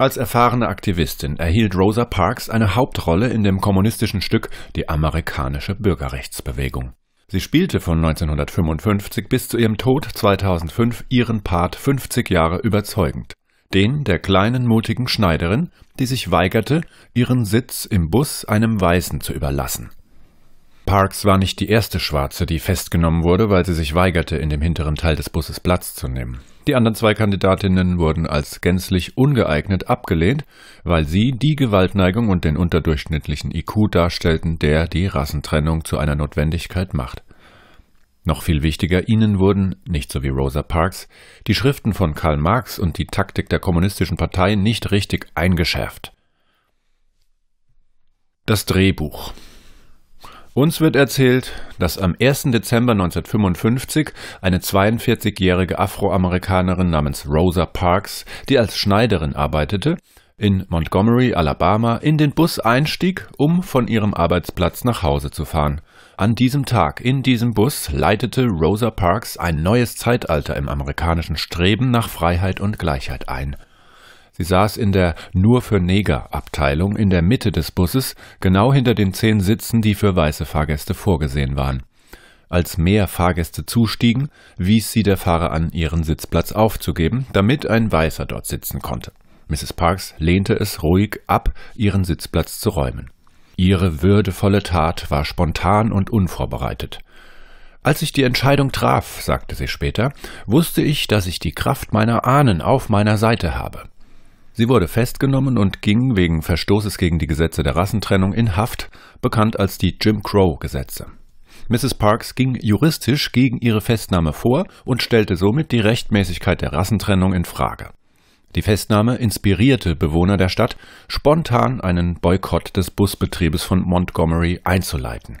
Als erfahrene Aktivistin erhielt Rosa Parks eine Hauptrolle in dem kommunistischen Stück Die amerikanische Bürgerrechtsbewegung. Sie spielte von 1955 bis zu ihrem Tod 2005 ihren Part 50 Jahre überzeugend, den der kleinen mutigen Schneiderin, die sich weigerte, ihren Sitz im Bus einem Weißen zu überlassen. Parks war nicht die erste Schwarze, die festgenommen wurde, weil sie sich weigerte, in dem hinteren Teil des Busses Platz zu nehmen. Die anderen zwei Kandidatinnen wurden als gänzlich ungeeignet abgelehnt, weil sie die Gewaltneigung und den unterdurchschnittlichen IQ darstellten, der die Rassentrennung zu einer Notwendigkeit macht. Noch viel wichtiger, ihnen wurden, nicht so wie Rosa Parks, die Schriften von Karl Marx und die Taktik der kommunistischen Partei nicht richtig eingeschärft. Das Drehbuch uns wird erzählt, dass am 1. Dezember 1955 eine 42-jährige Afroamerikanerin namens Rosa Parks, die als Schneiderin arbeitete, in Montgomery, Alabama, in den Bus einstieg, um von ihrem Arbeitsplatz nach Hause zu fahren. An diesem Tag in diesem Bus leitete Rosa Parks ein neues Zeitalter im amerikanischen Streben nach Freiheit und Gleichheit ein. Sie saß in der Nur für Neger Abteilung in der Mitte des Busses, genau hinter den zehn Sitzen, die für weiße Fahrgäste vorgesehen waren. Als mehr Fahrgäste zustiegen, wies sie der Fahrer an, ihren Sitzplatz aufzugeben, damit ein Weißer dort sitzen konnte. Mrs. Parks lehnte es ruhig ab, ihren Sitzplatz zu räumen. Ihre würdevolle Tat war spontan und unvorbereitet. Als ich die Entscheidung traf, sagte sie später, wusste ich, dass ich die Kraft meiner Ahnen auf meiner Seite habe. Sie wurde festgenommen und ging wegen Verstoßes gegen die Gesetze der Rassentrennung in Haft, bekannt als die Jim Crow-Gesetze. Mrs. Parks ging juristisch gegen ihre Festnahme vor und stellte somit die Rechtmäßigkeit der Rassentrennung in Frage. Die Festnahme inspirierte Bewohner der Stadt, spontan einen Boykott des Busbetriebes von Montgomery einzuleiten.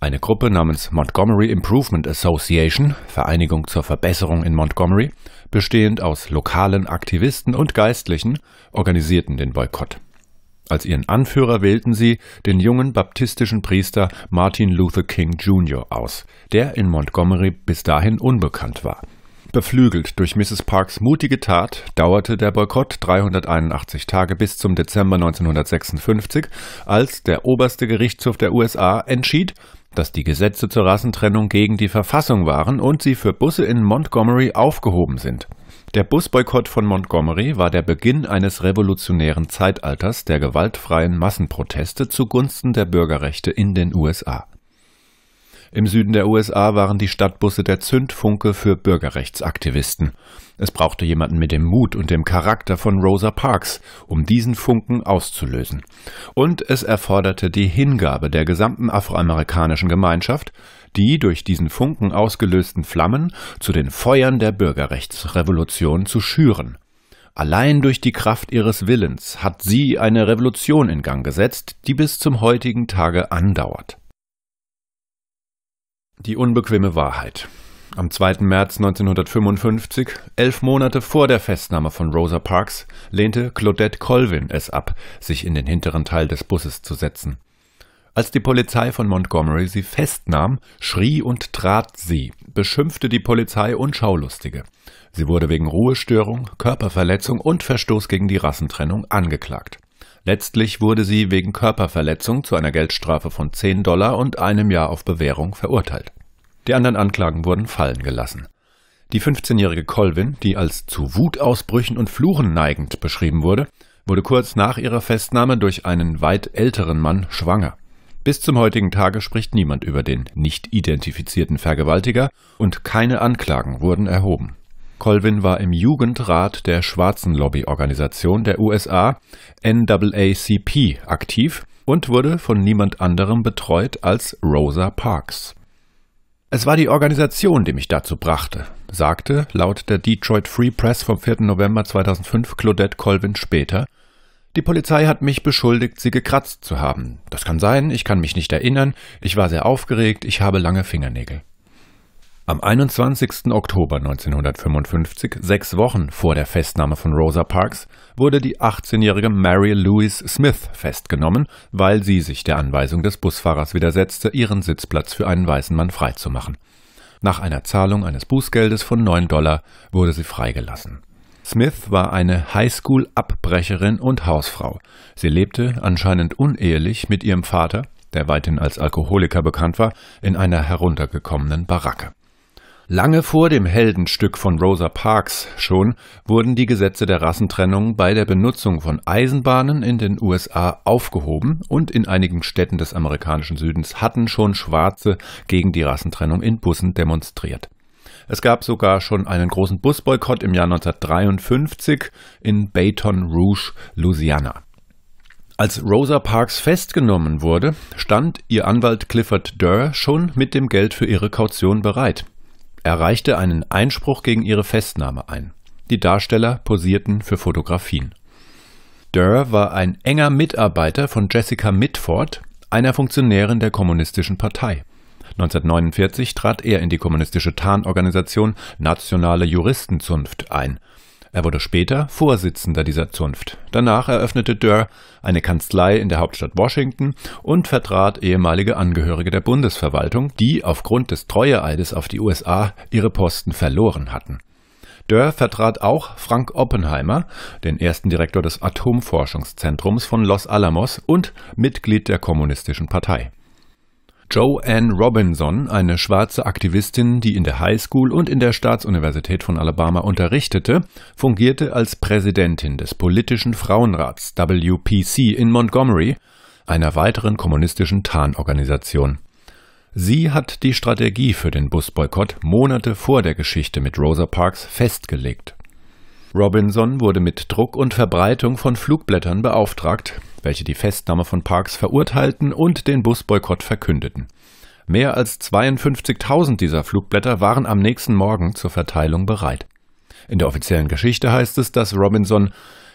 Eine Gruppe namens Montgomery Improvement Association, Vereinigung zur Verbesserung in Montgomery, bestehend aus lokalen Aktivisten und Geistlichen, organisierten den Boykott. Als ihren Anführer wählten sie den jungen baptistischen Priester Martin Luther King Jr. aus, der in Montgomery bis dahin unbekannt war. Beflügelt durch Mrs. Parks mutige Tat dauerte der Boykott 381 Tage bis zum Dezember 1956, als der oberste Gerichtshof der USA entschied, dass die Gesetze zur Rassentrennung gegen die Verfassung waren und sie für Busse in Montgomery aufgehoben sind. Der Busboykott von Montgomery war der Beginn eines revolutionären Zeitalters der gewaltfreien Massenproteste zugunsten der Bürgerrechte in den USA. Im Süden der USA waren die Stadtbusse der Zündfunke für Bürgerrechtsaktivisten. Es brauchte jemanden mit dem Mut und dem Charakter von Rosa Parks, um diesen Funken auszulösen. Und es erforderte die Hingabe der gesamten afroamerikanischen Gemeinschaft, die durch diesen Funken ausgelösten Flammen zu den Feuern der Bürgerrechtsrevolution zu schüren. Allein durch die Kraft ihres Willens hat sie eine Revolution in Gang gesetzt, die bis zum heutigen Tage andauert. Die unbequeme Wahrheit. Am 2. März 1955, elf Monate vor der Festnahme von Rosa Parks, lehnte Claudette Colvin es ab, sich in den hinteren Teil des Busses zu setzen. Als die Polizei von Montgomery sie festnahm, schrie und trat sie, beschimpfte die Polizei und Schaulustige. Sie wurde wegen Ruhestörung, Körperverletzung und Verstoß gegen die Rassentrennung angeklagt. Letztlich wurde sie wegen Körperverletzung zu einer Geldstrafe von 10 Dollar und einem Jahr auf Bewährung verurteilt. Die anderen Anklagen wurden fallen gelassen. Die 15-jährige Colvin, die als zu Wutausbrüchen und Fluchen neigend beschrieben wurde, wurde kurz nach ihrer Festnahme durch einen weit älteren Mann schwanger. Bis zum heutigen Tage spricht niemand über den nicht identifizierten Vergewaltiger und keine Anklagen wurden erhoben. Colvin war im Jugendrat der Schwarzen Lobbyorganisation der USA NAACP aktiv und wurde von niemand anderem betreut als Rosa Parks. Es war die Organisation, die mich dazu brachte, sagte laut der Detroit Free Press vom 4. November 2005 Claudette Colvin später. Die Polizei hat mich beschuldigt, sie gekratzt zu haben. Das kann sein, ich kann mich nicht erinnern, ich war sehr aufgeregt, ich habe lange Fingernägel. Am 21. Oktober 1955, sechs Wochen vor der Festnahme von Rosa Parks, wurde die 18-jährige Mary Louise Smith festgenommen, weil sie sich der Anweisung des Busfahrers widersetzte, ihren Sitzplatz für einen weißen Mann freizumachen. Nach einer Zahlung eines Bußgeldes von 9 Dollar wurde sie freigelassen. Smith war eine Highschool-Abbrecherin und Hausfrau. Sie lebte, anscheinend unehelich, mit ihrem Vater, der weithin als Alkoholiker bekannt war, in einer heruntergekommenen Baracke. Lange vor dem Heldenstück von Rosa Parks schon wurden die Gesetze der Rassentrennung bei der Benutzung von Eisenbahnen in den USA aufgehoben und in einigen Städten des amerikanischen Südens hatten schon Schwarze gegen die Rassentrennung in Bussen demonstriert. Es gab sogar schon einen großen Busboykott im Jahr 1953 in Baton Rouge, Louisiana. Als Rosa Parks festgenommen wurde, stand ihr Anwalt Clifford Durr schon mit dem Geld für ihre Kaution bereit erreichte einen Einspruch gegen ihre Festnahme ein. Die Darsteller posierten für Fotografien. Durr war ein enger Mitarbeiter von Jessica Mitford, einer Funktionärin der Kommunistischen Partei. 1949 trat er in die kommunistische Tarnorganisation Nationale Juristenzunft ein er wurde später Vorsitzender dieser Zunft. Danach eröffnete Dörr eine Kanzlei in der Hauptstadt Washington und vertrat ehemalige Angehörige der Bundesverwaltung, die aufgrund des Treueeides auf die USA ihre Posten verloren hatten. Dörr vertrat auch Frank Oppenheimer, den ersten Direktor des Atomforschungszentrums von Los Alamos und Mitglied der Kommunistischen Partei. Joanne Robinson, eine schwarze Aktivistin, die in der Highschool und in der Staatsuniversität von Alabama unterrichtete, fungierte als Präsidentin des politischen Frauenrats WPC in Montgomery, einer weiteren kommunistischen Tarnorganisation. Sie hat die Strategie für den Busboykott Monate vor der Geschichte mit Rosa Parks festgelegt. Robinson wurde mit Druck und Verbreitung von Flugblättern beauftragt, welche die Festnahme von Parks verurteilten und den Busboykott verkündeten. Mehr als 52.000 dieser Flugblätter waren am nächsten Morgen zur Verteilung bereit. In der offiziellen Geschichte heißt es, dass Robinson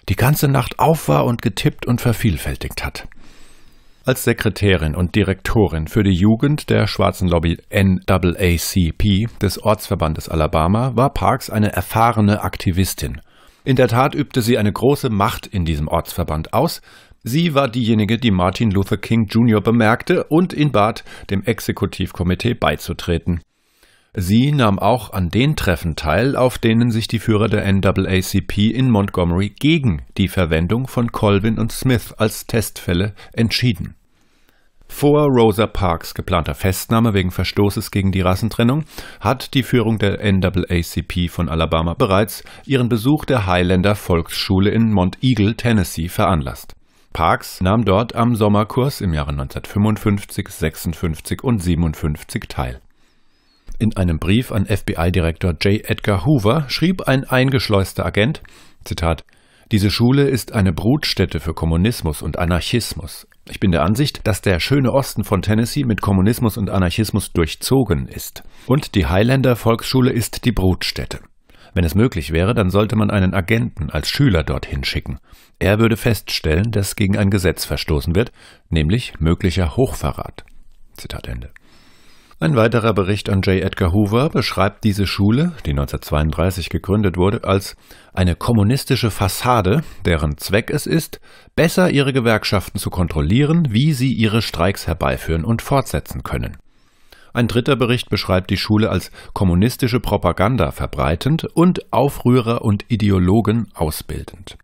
die ganze Nacht auf war und getippt und vervielfältigt hat. Als Sekretärin und Direktorin für die Jugend der schwarzen Lobby NAACP des Ortsverbandes Alabama war Parks eine erfahrene Aktivistin. In der Tat übte sie eine große Macht in diesem Ortsverband aus, Sie war diejenige, die Martin Luther King Jr. bemerkte und ihn bat, dem Exekutivkomitee beizutreten. Sie nahm auch an den Treffen teil, auf denen sich die Führer der NAACP in Montgomery gegen die Verwendung von Colvin und Smith als Testfälle entschieden. Vor Rosa Parks geplanter Festnahme wegen Verstoßes gegen die Rassentrennung hat die Führung der NAACP von Alabama bereits ihren Besuch der Highlander Volksschule in Mont Eagle, Tennessee veranlasst. Parks nahm dort am Sommerkurs im Jahre 1955, 56 und 57 teil. In einem Brief an FBI-Direktor J. Edgar Hoover schrieb ein eingeschleuster Agent, Zitat, diese Schule ist eine Brutstätte für Kommunismus und Anarchismus. Ich bin der Ansicht, dass der schöne Osten von Tennessee mit Kommunismus und Anarchismus durchzogen ist. Und die Highlander Volksschule ist die Brutstätte. Wenn es möglich wäre, dann sollte man einen Agenten als Schüler dorthin schicken. Er würde feststellen, dass gegen ein Gesetz verstoßen wird, nämlich möglicher Hochverrat. Zitat Ende. Ein weiterer Bericht an J. Edgar Hoover beschreibt diese Schule, die 1932 gegründet wurde, als eine kommunistische Fassade, deren Zweck es ist, besser ihre Gewerkschaften zu kontrollieren, wie sie ihre Streiks herbeiführen und fortsetzen können. Ein dritter Bericht beschreibt die Schule als kommunistische Propaganda verbreitend und Aufrührer und Ideologen ausbildend.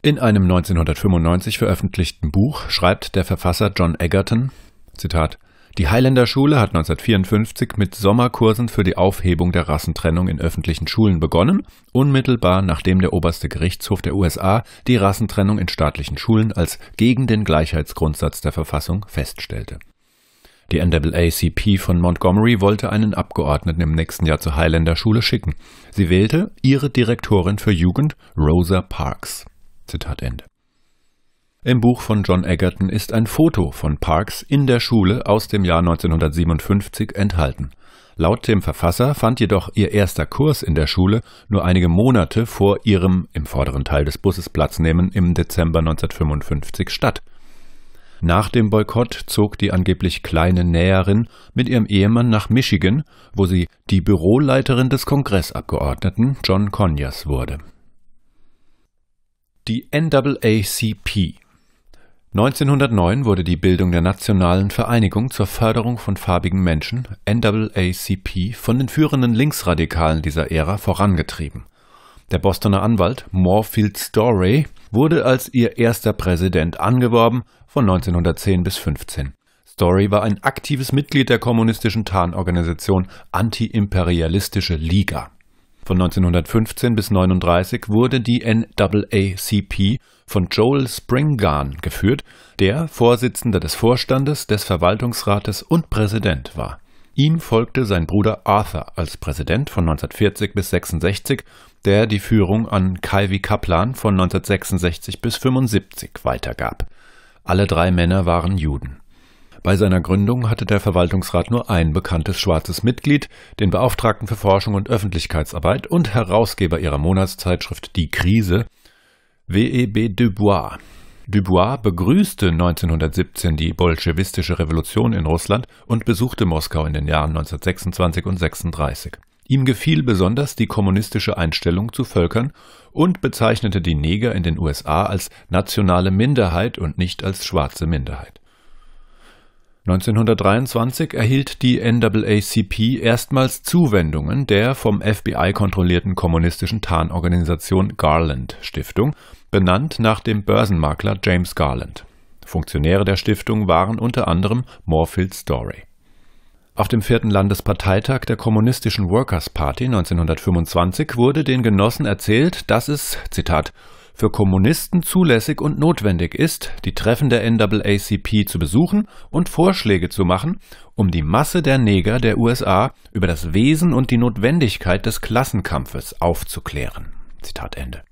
In einem 1995 veröffentlichten Buch schreibt der Verfasser John Egerton, Zitat, die Highlander Schule hat 1954 mit Sommerkursen für die Aufhebung der Rassentrennung in öffentlichen Schulen begonnen, unmittelbar nachdem der oberste Gerichtshof der USA die Rassentrennung in staatlichen Schulen als gegen den Gleichheitsgrundsatz der Verfassung feststellte. Die NAACP von Montgomery wollte einen Abgeordneten im nächsten Jahr zur Highlander Schule schicken. Sie wählte ihre Direktorin für Jugend, Rosa Parks. Zitat Ende. Im Buch von John Egerton ist ein Foto von Parks in der Schule aus dem Jahr 1957 enthalten. Laut dem Verfasser fand jedoch ihr erster Kurs in der Schule nur einige Monate vor ihrem im vorderen Teil des Busses Platz nehmen im Dezember 1955 statt. Nach dem Boykott zog die angeblich kleine Näherin mit ihrem Ehemann nach Michigan, wo sie die Büroleiterin des Kongressabgeordneten John Conyers wurde die NAACP. 1909 wurde die Bildung der Nationalen Vereinigung zur Förderung von farbigen Menschen, NAACP, von den führenden Linksradikalen dieser Ära vorangetrieben. Der Bostoner Anwalt Moorfield Story wurde als ihr erster Präsident angeworben von 1910 bis 15. Story war ein aktives Mitglied der kommunistischen Tarnorganisation Anti-Imperialistische Liga. Von 1915 bis 1939 wurde die NAACP von Joel Springarn geführt, der Vorsitzender des Vorstandes, des Verwaltungsrates und Präsident war. Ihm folgte sein Bruder Arthur als Präsident von 1940 bis 1966, der die Führung an Calvi Kaplan von 1966 bis 1975 weitergab. Alle drei Männer waren Juden. Bei seiner Gründung hatte der Verwaltungsrat nur ein bekanntes schwarzes Mitglied, den Beauftragten für Forschung und Öffentlichkeitsarbeit und Herausgeber ihrer Monatszeitschrift Die Krise, W.E.B. Dubois. Dubois begrüßte 1917 die bolschewistische Revolution in Russland und besuchte Moskau in den Jahren 1926 und 36. Ihm gefiel besonders die kommunistische Einstellung zu Völkern und bezeichnete die Neger in den USA als nationale Minderheit und nicht als schwarze Minderheit. 1923 erhielt die NAACP erstmals Zuwendungen der vom FBI kontrollierten kommunistischen Tarnorganisation Garland Stiftung, benannt nach dem Börsenmakler James Garland. Funktionäre der Stiftung waren unter anderem Moorfield Story. Auf dem vierten Landesparteitag der Kommunistischen Workers Party 1925 wurde den Genossen erzählt, dass es, Zitat, für Kommunisten zulässig und notwendig ist, die Treffen der NAACP zu besuchen und Vorschläge zu machen, um die Masse der Neger der USA über das Wesen und die Notwendigkeit des Klassenkampfes aufzuklären. Zitat Ende.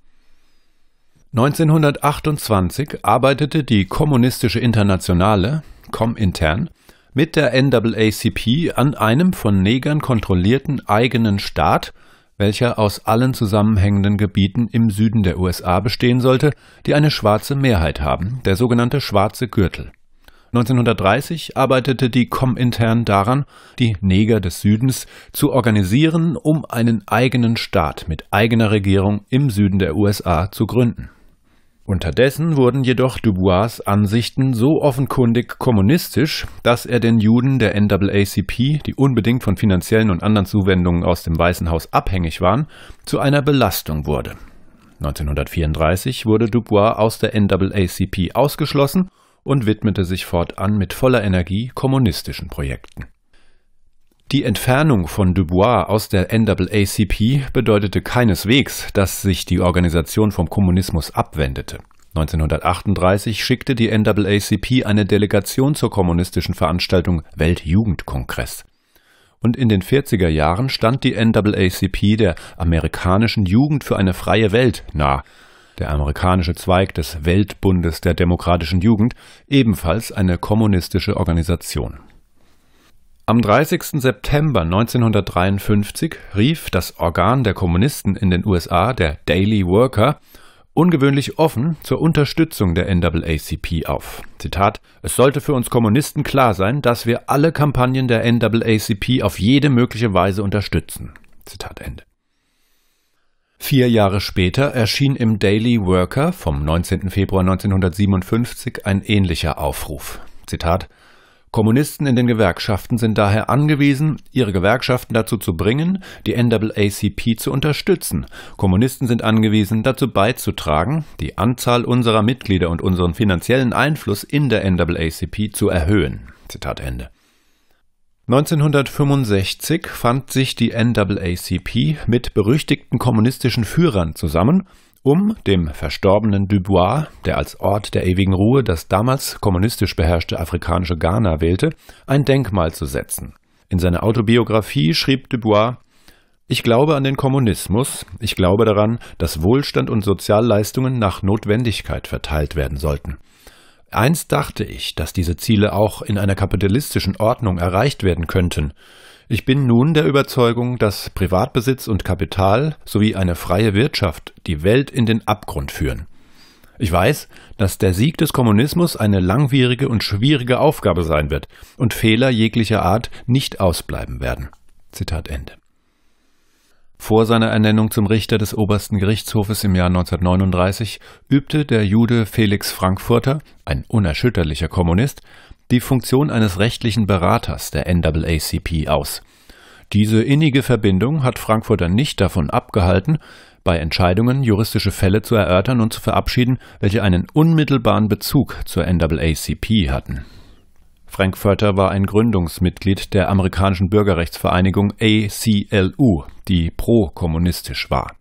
1928 arbeitete die Kommunistische Internationale, Komintern, mit der NAACP an einem von Negern kontrollierten eigenen Staat welcher aus allen zusammenhängenden Gebieten im Süden der USA bestehen sollte, die eine schwarze Mehrheit haben, der sogenannte schwarze Gürtel. 1930 arbeitete die Comintern daran, die Neger des Südens zu organisieren, um einen eigenen Staat mit eigener Regierung im Süden der USA zu gründen. Unterdessen wurden jedoch Dubois Ansichten so offenkundig kommunistisch, dass er den Juden der NAACP, die unbedingt von finanziellen und anderen Zuwendungen aus dem Weißen Haus abhängig waren, zu einer Belastung wurde. 1934 wurde Dubois aus der NAACP ausgeschlossen und widmete sich fortan mit voller Energie kommunistischen Projekten. Die Entfernung von Dubois aus der NAACP bedeutete keineswegs, dass sich die Organisation vom Kommunismus abwendete. 1938 schickte die NAACP eine Delegation zur kommunistischen Veranstaltung Weltjugendkongress. Und in den 40er Jahren stand die NAACP der amerikanischen Jugend für eine freie Welt nah, der amerikanische Zweig des Weltbundes der demokratischen Jugend, ebenfalls eine kommunistische Organisation. Am 30. September 1953 rief das Organ der Kommunisten in den USA, der Daily Worker, ungewöhnlich offen zur Unterstützung der NAACP auf. Zitat: Es sollte für uns Kommunisten klar sein, dass wir alle Kampagnen der NAACP auf jede mögliche Weise unterstützen. Zitat Ende. Vier Jahre später erschien im Daily Worker vom 19. Februar 1957 ein ähnlicher Aufruf. Zitat Kommunisten in den Gewerkschaften sind daher angewiesen, ihre Gewerkschaften dazu zu bringen, die NAACP zu unterstützen. Kommunisten sind angewiesen, dazu beizutragen, die Anzahl unserer Mitglieder und unseren finanziellen Einfluss in der NAACP zu erhöhen. Zitat Ende. 1965 fand sich die NAACP mit berüchtigten kommunistischen Führern zusammen um dem verstorbenen Dubois, der als Ort der ewigen Ruhe das damals kommunistisch beherrschte afrikanische Ghana wählte, ein Denkmal zu setzen. In seiner Autobiografie schrieb Dubois Ich glaube an den Kommunismus, ich glaube daran, dass Wohlstand und Sozialleistungen nach Notwendigkeit verteilt werden sollten. Einst dachte ich, dass diese Ziele auch in einer kapitalistischen Ordnung erreicht werden könnten, ich bin nun der Überzeugung, dass Privatbesitz und Kapital sowie eine freie Wirtschaft die Welt in den Abgrund führen. Ich weiß, dass der Sieg des Kommunismus eine langwierige und schwierige Aufgabe sein wird und Fehler jeglicher Art nicht ausbleiben werden. Zitat Ende. Vor seiner Ernennung zum Richter des obersten Gerichtshofes im Jahr 1939 übte der Jude Felix Frankfurter, ein unerschütterlicher Kommunist, die Funktion eines rechtlichen Beraters der NAACP aus. Diese innige Verbindung hat Frankfurter nicht davon abgehalten, bei Entscheidungen juristische Fälle zu erörtern und zu verabschieden, welche einen unmittelbaren Bezug zur NAACP hatten. Frankfurter war ein Gründungsmitglied der amerikanischen Bürgerrechtsvereinigung ACLU, die prokommunistisch war.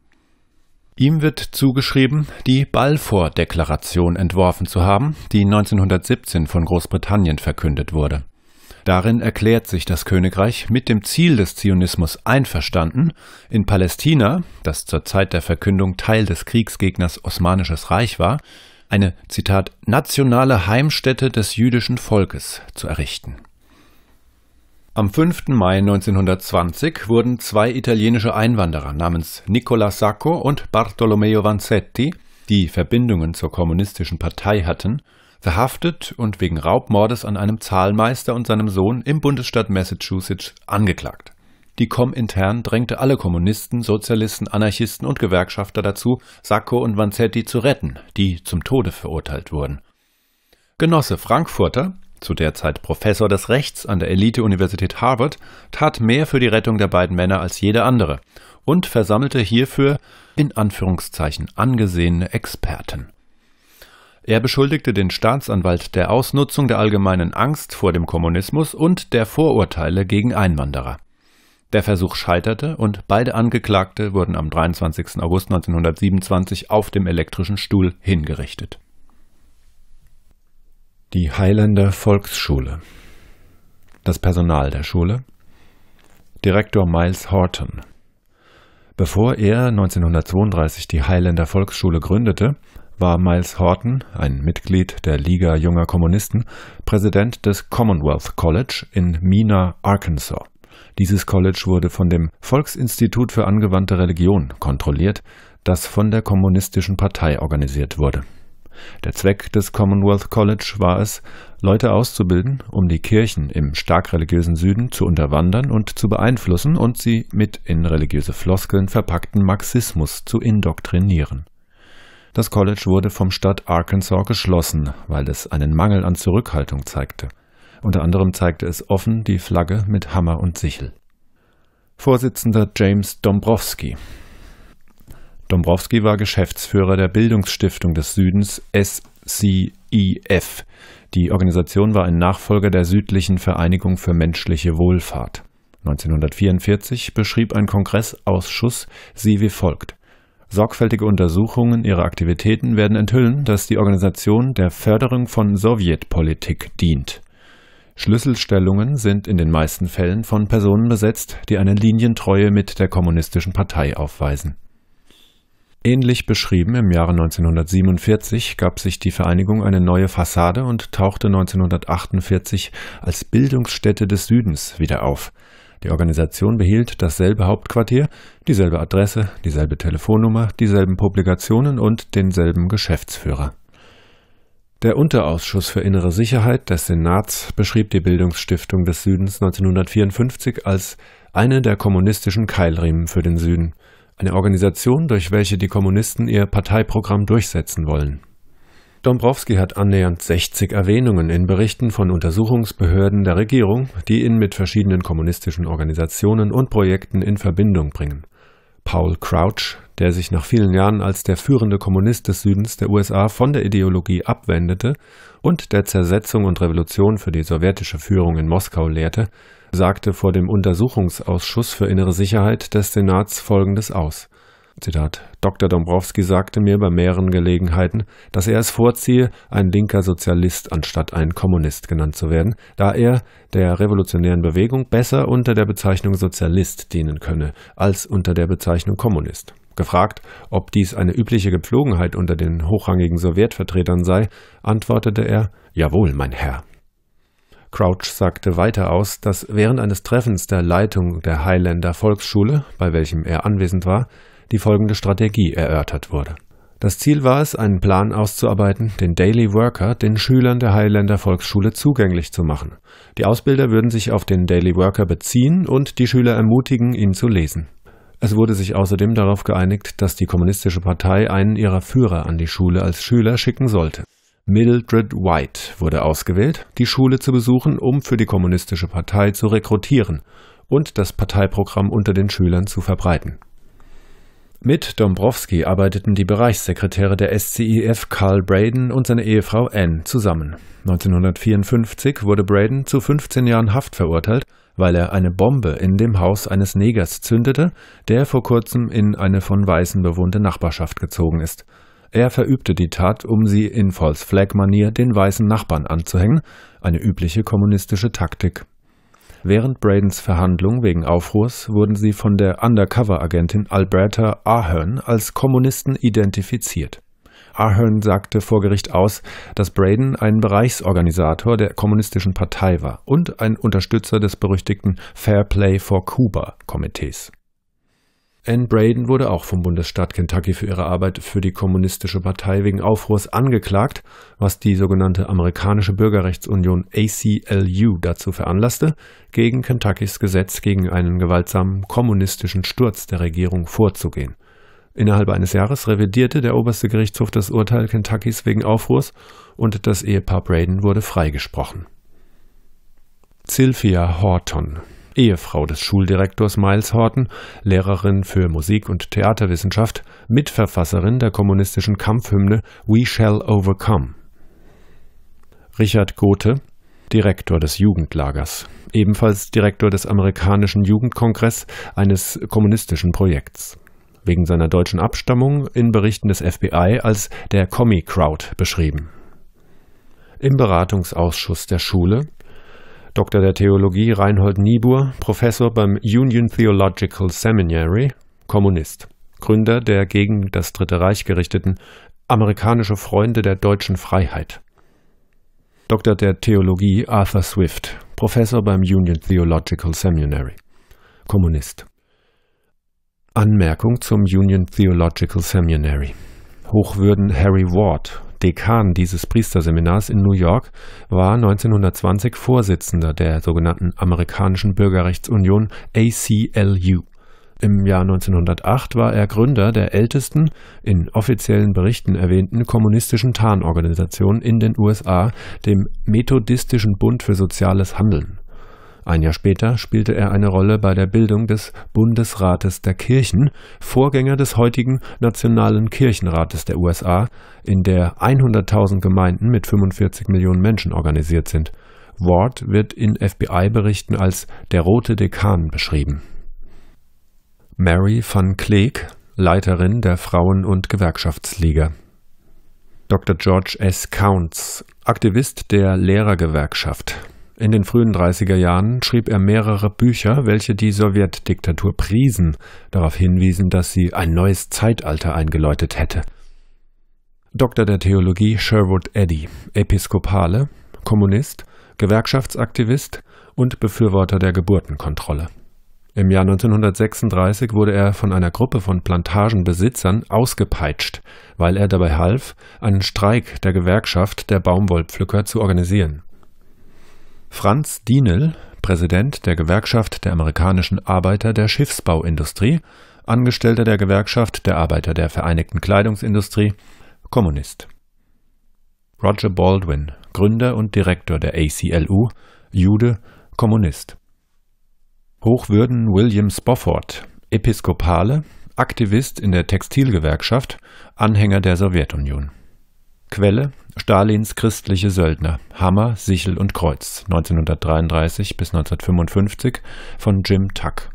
Ihm wird zugeschrieben, die Balfour-Deklaration entworfen zu haben, die 1917 von Großbritannien verkündet wurde. Darin erklärt sich das Königreich mit dem Ziel des Zionismus einverstanden, in Palästina, das zur Zeit der Verkündung Teil des Kriegsgegners Osmanisches Reich war, eine Zitat nationale Heimstätte des jüdischen Volkes zu errichten. Am 5. Mai 1920 wurden zwei italienische Einwanderer namens Nicola Sacco und Bartolomeo Vanzetti, die Verbindungen zur kommunistischen Partei hatten, verhaftet und wegen Raubmordes an einem Zahlmeister und seinem Sohn im Bundesstaat Massachusetts angeklagt. Die Komintern drängte alle Kommunisten, Sozialisten, Anarchisten und Gewerkschafter dazu, Sacco und Vanzetti zu retten, die zum Tode verurteilt wurden. Genosse Frankfurter, zu der Zeit Professor des Rechts an der Elite-Universität Harvard, tat mehr für die Rettung der beiden Männer als jeder andere und versammelte hierfür in Anführungszeichen angesehene Experten. Er beschuldigte den Staatsanwalt der Ausnutzung der allgemeinen Angst vor dem Kommunismus und der Vorurteile gegen Einwanderer. Der Versuch scheiterte und beide Angeklagte wurden am 23. August 1927 auf dem elektrischen Stuhl hingerichtet die Highlander Volksschule. Das Personal der Schule. Direktor Miles Horton. Bevor er 1932 die Highlander Volksschule gründete, war Miles Horton, ein Mitglied der Liga junger Kommunisten, Präsident des Commonwealth College in Mena, Arkansas. Dieses College wurde von dem Volksinstitut für angewandte Religion kontrolliert, das von der Kommunistischen Partei organisiert wurde. Der Zweck des Commonwealth College war es, Leute auszubilden, um die Kirchen im stark religiösen Süden zu unterwandern und zu beeinflussen und sie mit in religiöse Floskeln verpackten Marxismus zu indoktrinieren. Das College wurde vom Staat Arkansas geschlossen, weil es einen Mangel an Zurückhaltung zeigte. Unter anderem zeigte es offen die Flagge mit Hammer und Sichel. Vorsitzender James Dombrowski Dombrowski war Geschäftsführer der Bildungsstiftung des Südens SCIF. Die Organisation war ein Nachfolger der Südlichen Vereinigung für menschliche Wohlfahrt. 1944 beschrieb ein Kongressausschuss sie wie folgt. Sorgfältige Untersuchungen ihrer Aktivitäten werden enthüllen, dass die Organisation der Förderung von Sowjetpolitik dient. Schlüsselstellungen sind in den meisten Fällen von Personen besetzt, die eine Linientreue mit der Kommunistischen Partei aufweisen. Ähnlich beschrieben im Jahre 1947 gab sich die Vereinigung eine neue Fassade und tauchte 1948 als Bildungsstätte des Südens wieder auf. Die Organisation behielt dasselbe Hauptquartier, dieselbe Adresse, dieselbe Telefonnummer, dieselben Publikationen und denselben Geschäftsführer. Der Unterausschuss für innere Sicherheit des Senats beschrieb die Bildungsstiftung des Südens 1954 als eine der kommunistischen Keilriemen für den Süden eine Organisation, durch welche die Kommunisten ihr Parteiprogramm durchsetzen wollen. Dombrowski hat annähernd 60 Erwähnungen in Berichten von Untersuchungsbehörden der Regierung, die ihn mit verschiedenen kommunistischen Organisationen und Projekten in Verbindung bringen. Paul Crouch, der sich nach vielen Jahren als der führende Kommunist des Südens der USA von der Ideologie abwendete und der Zersetzung und Revolution für die sowjetische Führung in Moskau lehrte, sagte vor dem Untersuchungsausschuss für innere Sicherheit des Senats Folgendes aus. Zitat. Dr. Dombrowski sagte mir bei mehreren Gelegenheiten, dass er es vorziehe, ein linker Sozialist anstatt ein Kommunist genannt zu werden, da er der revolutionären Bewegung besser unter der Bezeichnung Sozialist dienen könne als unter der Bezeichnung Kommunist. Gefragt, ob dies eine übliche Gepflogenheit unter den hochrangigen Sowjetvertretern sei, antwortete er Jawohl, mein Herr. Crouch sagte weiter aus, dass während eines Treffens der Leitung der Highlander Volksschule, bei welchem er anwesend war, die folgende Strategie erörtert wurde. Das Ziel war es, einen Plan auszuarbeiten, den Daily Worker den Schülern der Highlander Volksschule zugänglich zu machen. Die Ausbilder würden sich auf den Daily Worker beziehen und die Schüler ermutigen, ihn zu lesen. Es wurde sich außerdem darauf geeinigt, dass die Kommunistische Partei einen ihrer Führer an die Schule als Schüler schicken sollte. Mildred White wurde ausgewählt, die Schule zu besuchen, um für die Kommunistische Partei zu rekrutieren und das Parteiprogramm unter den Schülern zu verbreiten. Mit Dombrowski arbeiteten die Bereichssekretäre der SCIF Carl Braden und seine Ehefrau Anne zusammen. 1954 wurde Braden zu 15 Jahren Haft verurteilt, weil er eine Bombe in dem Haus eines Negers zündete, der vor kurzem in eine von Weißen bewohnte Nachbarschaft gezogen ist. Er verübte die Tat, um sie in False-Flag-Manier den weißen Nachbarn anzuhängen, eine übliche kommunistische Taktik. Während Bradens Verhandlung wegen Aufruhrs wurden sie von der Undercover-Agentin Alberta Ahern als Kommunisten identifiziert. Ahern sagte vor Gericht aus, dass Braden ein Bereichsorganisator der Kommunistischen Partei war und ein Unterstützer des berüchtigten Fair Play for Cuba Komitees. Ann Braden wurde auch vom Bundesstaat Kentucky für ihre Arbeit für die Kommunistische Partei wegen Aufruhrs angeklagt, was die sogenannte Amerikanische Bürgerrechtsunion ACLU dazu veranlasste, gegen Kentuckys Gesetz gegen einen gewaltsamen kommunistischen Sturz der Regierung vorzugehen. Innerhalb eines Jahres revidierte der oberste Gerichtshof das Urteil Kentuckys wegen Aufruhrs und das Ehepaar Braden wurde freigesprochen. Sylvia Horton Ehefrau des Schuldirektors Miles Horton, Lehrerin für Musik- und Theaterwissenschaft, Mitverfasserin der kommunistischen Kampfhymne We Shall Overcome. Richard Gothe, Direktor des Jugendlagers, ebenfalls Direktor des amerikanischen Jugendkongress, eines kommunistischen Projekts. Wegen seiner deutschen Abstammung in Berichten des FBI als der Commie Crowd beschrieben. Im Beratungsausschuss der Schule Dr. der Theologie Reinhold Niebuhr, Professor beim Union Theological Seminary, Kommunist, Gründer der gegen das Dritte Reich gerichteten Amerikanische Freunde der deutschen Freiheit. Dr. der Theologie Arthur Swift, Professor beim Union Theological Seminary, Kommunist. Anmerkung zum Union Theological Seminary. Hochwürden Harry Ward, Dekan dieses Priesterseminars in New York, war 1920 Vorsitzender der sogenannten Amerikanischen Bürgerrechtsunion ACLU. Im Jahr 1908 war er Gründer der ältesten, in offiziellen Berichten erwähnten kommunistischen Tarnorganisation in den USA, dem Methodistischen Bund für Soziales Handeln. Ein Jahr später spielte er eine Rolle bei der Bildung des Bundesrates der Kirchen, Vorgänger des heutigen Nationalen Kirchenrates der USA, in der 100.000 Gemeinden mit 45 Millionen Menschen organisiert sind. Ward wird in FBI-Berichten als der rote Dekan beschrieben. Mary van Kleek, Leiterin der Frauen- und Gewerkschaftsliga. Dr. George S. Counts, Aktivist der Lehrergewerkschaft. In den frühen 30er Jahren schrieb er mehrere Bücher, welche die Sowjetdiktatur priesen, darauf hinwiesen, dass sie ein neues Zeitalter eingeläutet hätte. Doktor der Theologie Sherwood Eddy, Episkopale, Kommunist, Gewerkschaftsaktivist und Befürworter der Geburtenkontrolle. Im Jahr 1936 wurde er von einer Gruppe von Plantagenbesitzern ausgepeitscht, weil er dabei half, einen Streik der Gewerkschaft der Baumwollpflücker zu organisieren. Franz Dienel, Präsident der Gewerkschaft der amerikanischen Arbeiter der Schiffsbauindustrie, Angestellter der Gewerkschaft der Arbeiter der Vereinigten Kleidungsindustrie, Kommunist. Roger Baldwin, Gründer und Direktor der ACLU, Jude, Kommunist. Hochwürden William Spofford, Episkopale, Aktivist in der Textilgewerkschaft, Anhänger der Sowjetunion. Quelle: Stalins christliche Söldner Hammer, Sichel und Kreuz 1933 bis 1955 von Jim Tuck.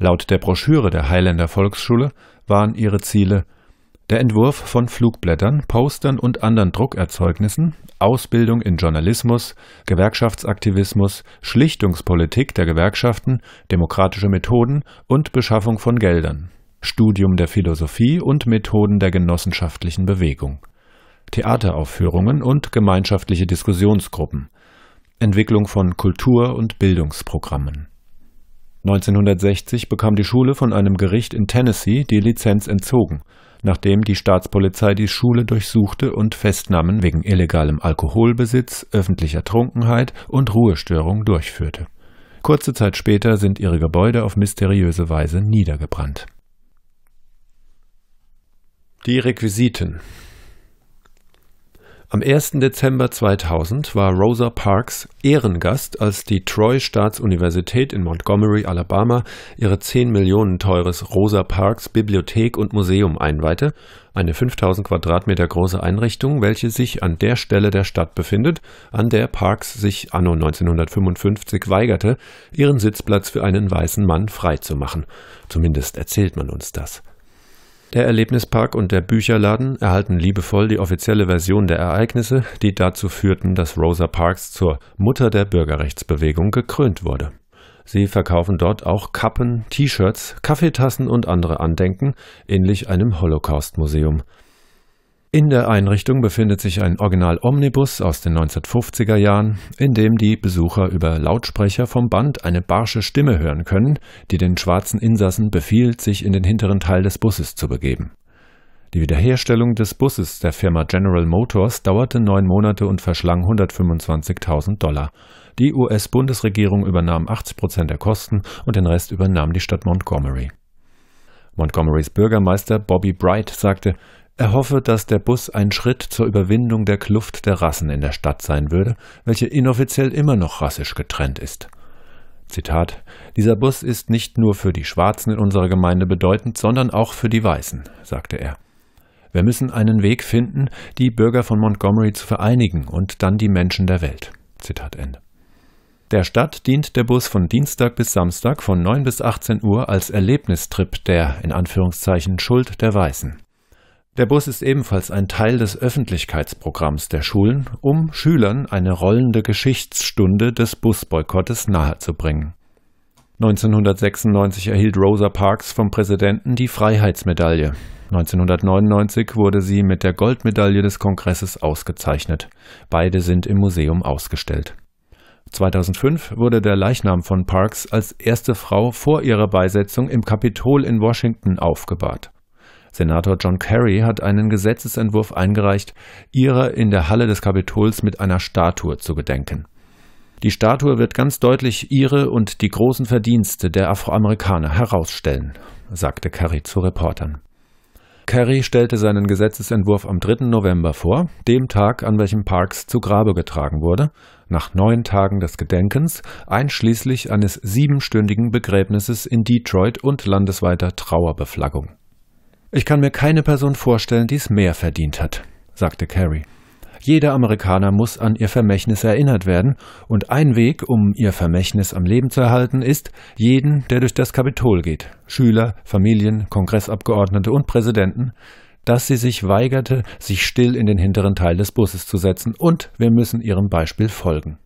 Laut der Broschüre der Highlander Volksschule waren ihre Ziele der Entwurf von Flugblättern, Postern und anderen Druckerzeugnissen, Ausbildung in Journalismus, Gewerkschaftsaktivismus, Schlichtungspolitik der Gewerkschaften, demokratische Methoden und Beschaffung von Geldern Studium der Philosophie und Methoden der genossenschaftlichen Bewegung, Theateraufführungen und gemeinschaftliche Diskussionsgruppen, Entwicklung von Kultur- und Bildungsprogrammen. 1960 bekam die Schule von einem Gericht in Tennessee die Lizenz entzogen, nachdem die Staatspolizei die Schule durchsuchte und Festnahmen wegen illegalem Alkoholbesitz, öffentlicher Trunkenheit und Ruhestörung durchführte. Kurze Zeit später sind ihre Gebäude auf mysteriöse Weise niedergebrannt die Requisiten. Am 1. Dezember 2000 war Rosa Parks Ehrengast, als die Troy Staatsuniversität in Montgomery, Alabama, ihre 10 Millionen teures Rosa Parks Bibliothek und Museum einweihte, eine 5000 Quadratmeter große Einrichtung, welche sich an der Stelle der Stadt befindet, an der Parks sich anno 1955 weigerte, ihren Sitzplatz für einen weißen Mann freizumachen. Zumindest erzählt man uns das. Der Erlebnispark und der Bücherladen erhalten liebevoll die offizielle Version der Ereignisse, die dazu führten, dass Rosa Parks zur Mutter der Bürgerrechtsbewegung gekrönt wurde. Sie verkaufen dort auch Kappen, T-Shirts, Kaffeetassen und andere Andenken, ähnlich einem Holocaust-Museum. In der Einrichtung befindet sich ein Original-Omnibus aus den 1950er Jahren, in dem die Besucher über Lautsprecher vom Band eine barsche Stimme hören können, die den schwarzen Insassen befiehlt, sich in den hinteren Teil des Busses zu begeben. Die Wiederherstellung des Busses der Firma General Motors dauerte neun Monate und verschlang 125.000 Dollar. Die US-Bundesregierung übernahm 80 Prozent der Kosten und den Rest übernahm die Stadt Montgomery. Montgomerys Bürgermeister Bobby Bright sagte, er hoffe, dass der Bus ein Schritt zur Überwindung der Kluft der Rassen in der Stadt sein würde, welche inoffiziell immer noch rassisch getrennt ist. Zitat Dieser Bus ist nicht nur für die Schwarzen in unserer Gemeinde bedeutend, sondern auch für die Weißen, sagte er. Wir müssen einen Weg finden, die Bürger von Montgomery zu vereinigen und dann die Menschen der Welt. Zitat Ende. Der Stadt dient der Bus von Dienstag bis Samstag von 9 bis 18 Uhr als Erlebnistrip der in Anführungszeichen Schuld der Weißen. Der Bus ist ebenfalls ein Teil des Öffentlichkeitsprogramms der Schulen, um Schülern eine rollende Geschichtsstunde des Busboykottes nahezubringen. 1996 erhielt Rosa Parks vom Präsidenten die Freiheitsmedaille. 1999 wurde sie mit der Goldmedaille des Kongresses ausgezeichnet. Beide sind im Museum ausgestellt. 2005 wurde der Leichnam von Parks als erste Frau vor ihrer Beisetzung im Kapitol in Washington aufgebahrt. Senator John Kerry hat einen Gesetzesentwurf eingereicht, ihrer in der Halle des Kapitols mit einer Statue zu gedenken. Die Statue wird ganz deutlich ihre und die großen Verdienste der Afroamerikaner herausstellen, sagte Kerry zu Reportern. Kerry stellte seinen Gesetzesentwurf am 3. November vor, dem Tag, an welchem Parks zu Grabe getragen wurde, nach neun Tagen des Gedenkens, einschließlich eines siebenstündigen Begräbnisses in Detroit und landesweiter Trauerbeflaggung. Ich kann mir keine Person vorstellen, die es mehr verdient hat, sagte Carrie. Jeder Amerikaner muss an ihr Vermächtnis erinnert werden, und ein Weg, um ihr Vermächtnis am Leben zu erhalten, ist, jeden, der durch das Kapitol geht, Schüler, Familien, Kongressabgeordnete und Präsidenten, dass sie sich weigerte, sich still in den hinteren Teil des Busses zu setzen, und wir müssen ihrem Beispiel folgen.